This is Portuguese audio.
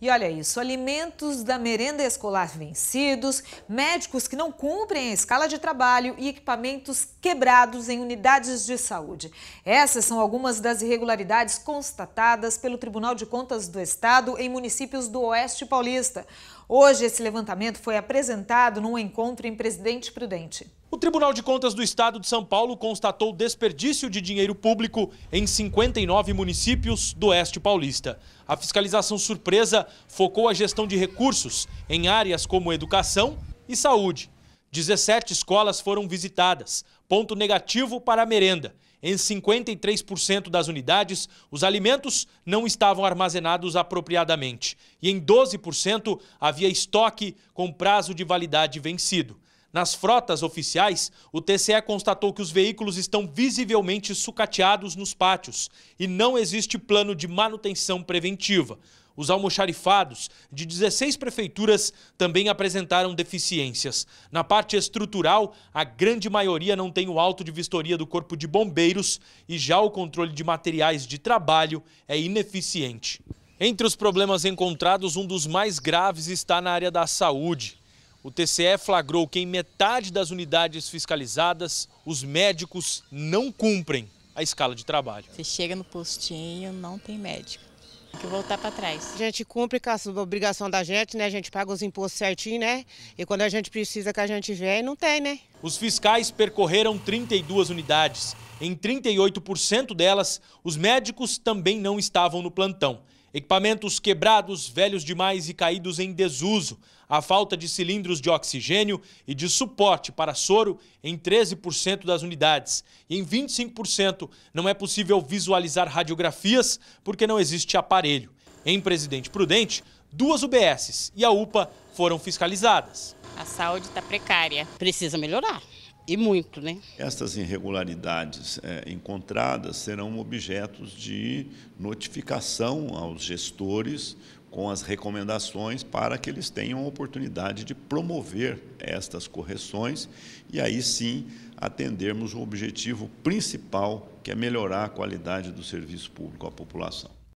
E olha isso, alimentos da merenda escolar vencidos, médicos que não cumprem a escala de trabalho e equipamentos quebrados em unidades de saúde. Essas são algumas das irregularidades constatadas pelo Tribunal de Contas do Estado em municípios do Oeste Paulista. Hoje, esse levantamento foi apresentado num encontro em Presidente Prudente. O Tribunal de Contas do Estado de São Paulo constatou desperdício de dinheiro público em 59 municípios do Oeste Paulista. A fiscalização surpresa focou a gestão de recursos em áreas como educação e saúde. 17 escolas foram visitadas, Ponto negativo para a merenda. Em 53% das unidades, os alimentos não estavam armazenados apropriadamente. E em 12% havia estoque com prazo de validade vencido. Nas frotas oficiais, o TCE constatou que os veículos estão visivelmente sucateados nos pátios e não existe plano de manutenção preventiva. Os almoxarifados de 16 prefeituras também apresentaram deficiências. Na parte estrutural, a grande maioria não tem o alto de vistoria do Corpo de Bombeiros e já o controle de materiais de trabalho é ineficiente. Entre os problemas encontrados, um dos mais graves está na área da saúde o TCE flagrou que em metade das unidades fiscalizadas, os médicos não cumprem a escala de trabalho. Você chega no postinho, não tem médico. Tem que voltar para trás. A gente cumpre com a obrigação da gente, né? A gente paga os impostos certinho, né? E quando a gente precisa que a gente vem, não tem, né? Os fiscais percorreram 32 unidades. Em 38% delas, os médicos também não estavam no plantão. Equipamentos quebrados, velhos demais e caídos em desuso. A falta de cilindros de oxigênio e de suporte para soro em 13% das unidades. E em 25% não é possível visualizar radiografias porque não existe aparelho. Em Presidente Prudente, duas UBSs e a UPA foram fiscalizadas. A saúde está precária, precisa melhorar. E muito, né? Estas irregularidades é, encontradas serão objetos de notificação aos gestores com as recomendações para que eles tenham a oportunidade de promover estas correções e aí sim atendermos o objetivo principal, que é melhorar a qualidade do serviço público à população.